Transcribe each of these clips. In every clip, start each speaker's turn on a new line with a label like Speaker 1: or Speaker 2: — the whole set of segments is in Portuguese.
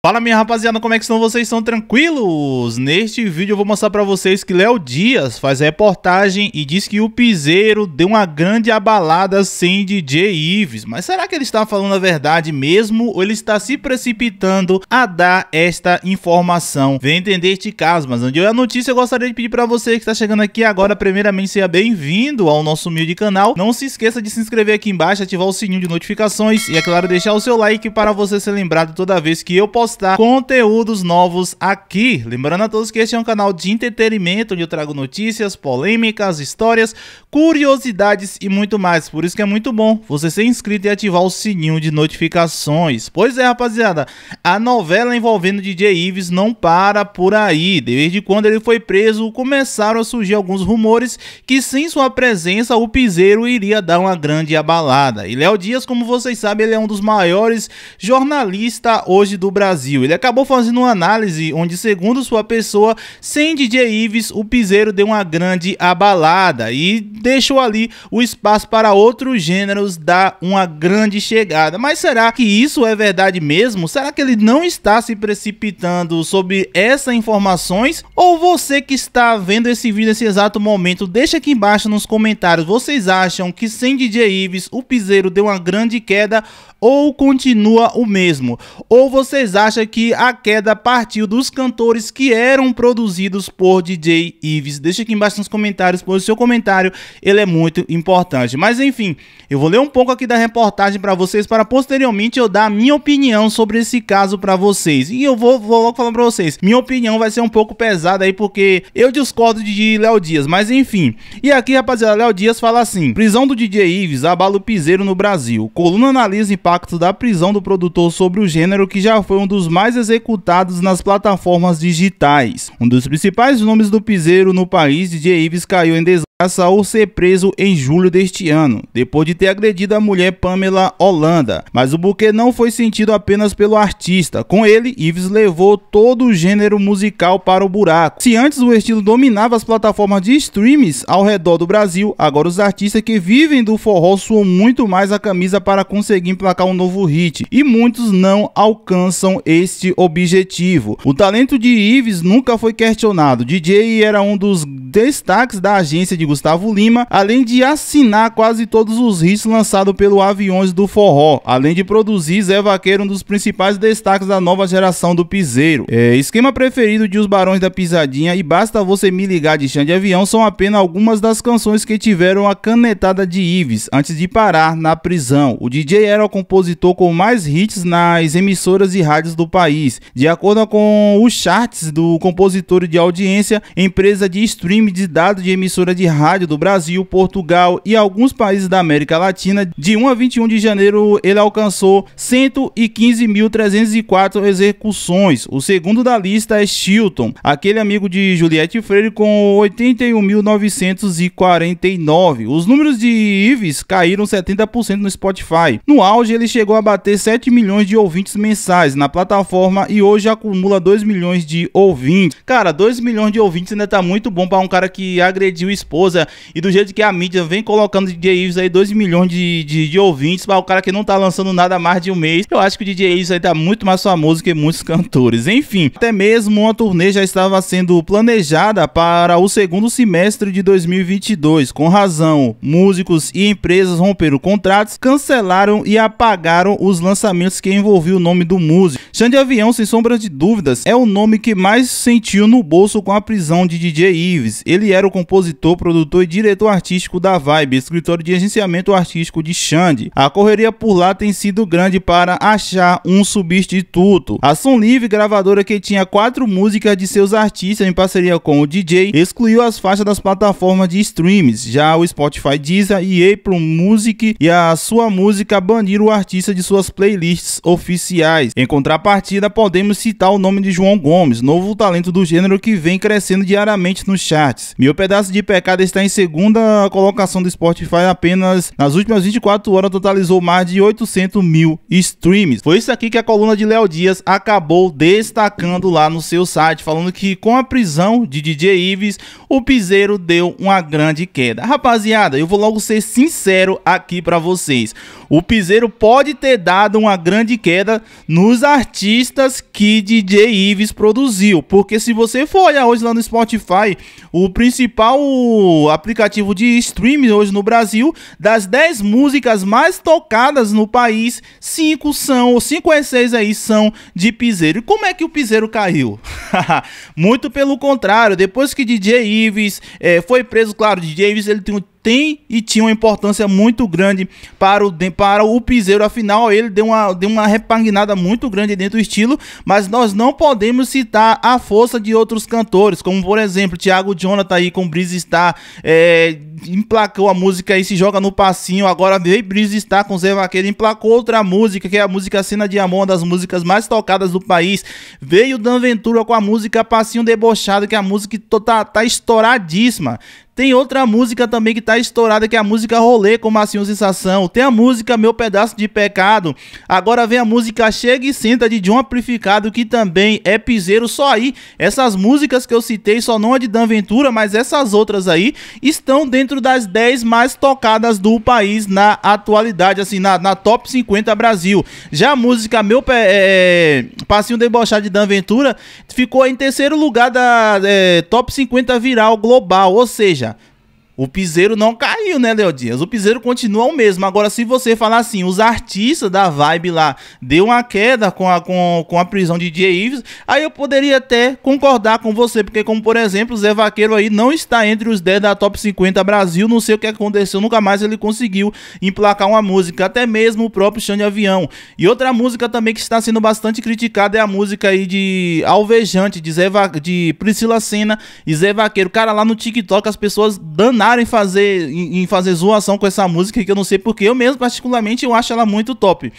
Speaker 1: Fala minha rapaziada, como é que estão? Vocês São tranquilos? Neste vídeo eu vou mostrar pra vocês que Léo Dias faz reportagem e diz que o Piseiro deu uma grande abalada sem DJ Ives. Mas será que ele está falando a verdade mesmo ou ele está se precipitando a dar esta informação? Vem entender este caso, mas onde eu é a notícia eu gostaria de pedir pra você que está chegando aqui agora, primeiramente seja bem-vindo ao nosso humilde canal. Não se esqueça de se inscrever aqui embaixo, ativar o sininho de notificações e é claro deixar o seu like para você ser lembrado toda vez que eu posso postar conteúdos novos aqui. Lembrando a todos que este é um canal de entretenimento, onde eu trago notícias, polêmicas, histórias, curiosidades e muito mais. Por isso que é muito bom você ser inscrito e ativar o sininho de notificações. Pois é, rapaziada, a novela envolvendo DJ Ives não para por aí. Desde quando ele foi preso, começaram a surgir alguns rumores que sem sua presença o Piseiro iria dar uma grande abalada. E Léo Dias, como vocês sabem, ele é um dos maiores jornalistas hoje do Brasil. Brasil. Ele acabou fazendo uma análise onde, segundo sua pessoa, sem DJ Ives, o piseiro deu uma grande abalada e deixou ali o espaço para outros gêneros dar uma grande chegada. Mas será que isso é verdade mesmo? Será que ele não está se precipitando sobre essas informações? Ou você que está vendo esse vídeo nesse exato momento, deixa aqui embaixo nos comentários, vocês acham que sem DJ Ives o piseiro deu uma grande queda ou continua o mesmo? Ou vocês acham acha que a queda partiu dos cantores que eram produzidos por DJ Ives? Deixa aqui embaixo nos comentários, pois o seu comentário ele é muito importante. Mas enfim, eu vou ler um pouco aqui da reportagem para vocês para posteriormente eu dar a minha opinião sobre esse caso para vocês. E eu vou, vou logo falar para vocês. Minha opinião vai ser um pouco pesada aí porque eu discordo de Léo Dias, mas enfim. E aqui, rapaziada, Léo Dias fala assim: "Prisão do DJ Ives abala o piseiro no Brasil. Coluna analisa impacto da prisão do produtor sobre o gênero que já foi um dos dos mais executados nas plataformas digitais. Um dos principais nomes do piseiro no país, DJ Ives, caiu em desastre Assaú ser preso em julho deste ano, depois de ter agredido a mulher Pamela Holanda. Mas o buquê não foi sentido apenas pelo artista. Com ele, Ives levou todo o gênero musical para o buraco. Se antes o estilo dominava as plataformas de streams ao redor do Brasil, agora os artistas que vivem do forró suam muito mais a camisa para conseguir emplacar um novo hit. E muitos não alcançam este objetivo. O talento de Ives nunca foi questionado. DJ era um dos destaques da agência de Gustavo Lima, além de assinar quase todos os hits lançados pelo Aviões do Forró, além de produzir Zé Vaqueiro, um dos principais destaques da nova geração do piseiro. É, esquema preferido de Os Barões da Pisadinha e Basta Você Me Ligar de Chão de Avião são apenas algumas das canções que tiveram a canetada de Ives antes de parar na prisão. O DJ era o compositor com mais hits nas emissoras e rádios do país, de acordo com os charts do compositor de audiência, empresa de streaming de dados de emissora de rádio do Brasil, Portugal e alguns países da América Latina, de 1 a 21 de janeiro ele alcançou 115.304 execuções. O segundo da lista é Chilton, aquele amigo de Juliette Freire com 81.949. Os números de Ives caíram 70% no Spotify. No auge ele chegou a bater 7 milhões de ouvintes mensais na plataforma e hoje acumula 2 milhões de ouvintes. Cara, 2 milhões de ouvintes ainda tá muito bom para um um cara que agrediu a esposa. E do jeito que a mídia vem colocando DJ Ives aí 2 milhões de, de, de ouvintes para o cara que não tá lançando nada há mais de um mês. Eu acho que o DJ Ives aí tá muito mais famoso que muitos cantores. Enfim, até mesmo uma turnê já estava sendo planejada para o segundo semestre de 2022. Com razão, músicos e empresas romperam contratos, cancelaram e apagaram os lançamentos que envolviam o nome do músico. Xande Avião, sem sombra de dúvidas, é o nome que mais sentiu no bolso com a prisão de DJ Ives ele era o compositor, produtor e diretor artístico da Vibe, escritório de agenciamento artístico de Xande. A correria por lá tem sido grande para achar um substituto. A Som Livre, gravadora que tinha quatro músicas de seus artistas em parceria com o DJ, excluiu as faixas das plataformas de streams. Já o Spotify Deezer e Apple Music e a sua música baniram o artista de suas playlists oficiais. Em contrapartida, podemos citar o nome de João Gomes, novo talento do gênero que vem crescendo diariamente no chat charts. Meu Pedaço de Pecado está em segunda colocação do Spotify apenas nas últimas 24 horas totalizou mais de 800 mil streams. Foi isso aqui que a coluna de Léo Dias acabou destacando lá no seu site, falando que com a prisão de DJ Ives, o piseiro deu uma grande queda. Rapaziada, eu vou logo ser sincero aqui para vocês. O piseiro pode ter dado uma grande queda nos artistas que DJ Ives produziu, porque se você for olhar hoje lá no Spotify, o principal aplicativo de streaming hoje no Brasil, das 10 músicas mais tocadas no país, 5 são, 5 e 6 aí são de piseiro. E como é que o piseiro caiu? Muito pelo contrário, depois que DJ Ives é, foi preso, claro, DJ Ives ele tem um tem e tinha uma importância muito grande para o, para o Piseiro. Afinal, ele deu uma, deu uma repaginada muito grande dentro do estilo, mas nós não podemos citar a força de outros cantores, como por exemplo, Thiago Jonathan aí com Brisa Star, é, emplacou a música e se joga no passinho. Agora veio Brisa Star com Zé Vaqueiro, emplacou outra música, que é a música Cena de Amor, uma das músicas mais tocadas do país. Veio Dan Ventura com a música Passinho Debochado, que é a música que tá, tá estouradíssima. Tem outra música também que tá estourada, que é a música Rolê com Marcinho Sensação. Tem a música Meu Pedaço de Pecado. Agora vem a música Chega e Senta de John Amplificado, que também é piseiro. Só aí, essas músicas que eu citei, só não a de Dan Ventura, mas essas outras aí, estão dentro das 10 mais tocadas do país na atualidade, assim, na, na top 50 Brasil. Já a música Meu Pe é, é, Passinho Debochado de Dan Ventura ficou em terceiro lugar da é, top 50 viral global, ou seja, já o piseiro não caiu, né, Léo Dias? O piseiro continua o mesmo. Agora, se você falar assim, os artistas da vibe lá deu uma queda com a, com, com a prisão de DJ Ives, aí eu poderia até concordar com você, porque como, por exemplo, o Zé Vaqueiro aí não está entre os 10 da Top 50 Brasil, não sei o que aconteceu, nunca mais ele conseguiu emplacar uma música, até mesmo o próprio Chão de Avião. E outra música também que está sendo bastante criticada é a música aí de Alvejante, de, Zé Va de Priscila Senna e Zé Vaqueiro. Cara, lá no TikTok as pessoas danaram em fazer, em, em fazer zoação com essa música, que eu não sei porque eu mesmo, particularmente, eu acho ela muito top.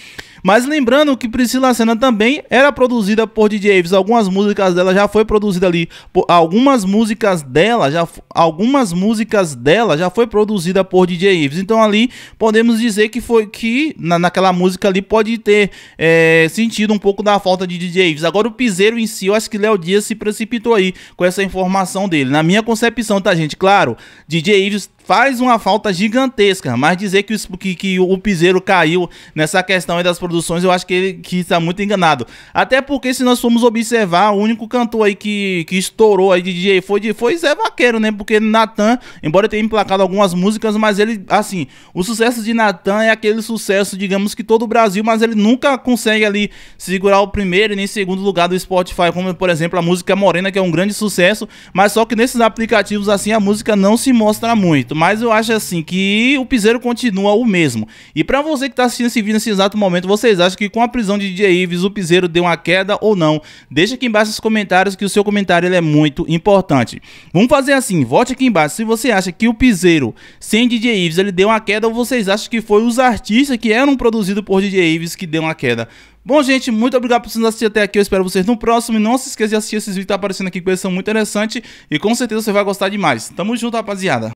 Speaker 1: Mas lembrando que Priscila Senna também era produzida por DJ Aves. Algumas músicas dela já foi produzida ali. algumas músicas dela já algumas músicas dela já foi produzida por DJ Aves. Então ali podemos dizer que foi que na, naquela música ali pode ter é, sentido um pouco da falta de DJ Aves. Agora o Piseiro em si, eu acho que Léo Dias se precipitou aí com essa informação dele. Na minha concepção, tá gente? Claro, DJ Ives faz uma falta gigantesca. Mas dizer que, o, que, que o Piseiro caiu nessa questão das produções, eu acho que ele que está muito enganado. Até porque, se nós formos observar, o único cantor aí que, que estourou aí de DJ foi, foi Zé Vaqueiro, né? Porque Natan, embora tenha emplacado algumas músicas, mas ele, assim, o sucesso de Natan é aquele sucesso, digamos que todo o Brasil, mas ele nunca consegue ali segurar o primeiro e nem segundo lugar do Spotify, como por exemplo a música Morena, que é um grande sucesso, mas só que nesses aplicativos assim a música não se mostra muito. Mas eu acho assim que o piseiro continua o mesmo. E para você que tá assistindo esse vídeo nesse exato momento, vocês acham que com a prisão de DJ Ives o piseiro deu uma queda ou não? Deixa aqui embaixo nos comentários que o seu comentário ele é muito importante. Vamos fazer assim, vote aqui embaixo se você acha que o piseiro sem DJ Ives ele deu uma queda ou vocês acham que foi os artistas que eram produzidos por DJ Ives que deu uma queda. Bom, gente, muito obrigado por vocês assistirem até aqui. Eu espero vocês no próximo. E não se esqueça de assistir esses vídeos que tá aparecendo aqui, que eles são muito interessantes. E com certeza você vai gostar demais. Tamo junto, rapaziada.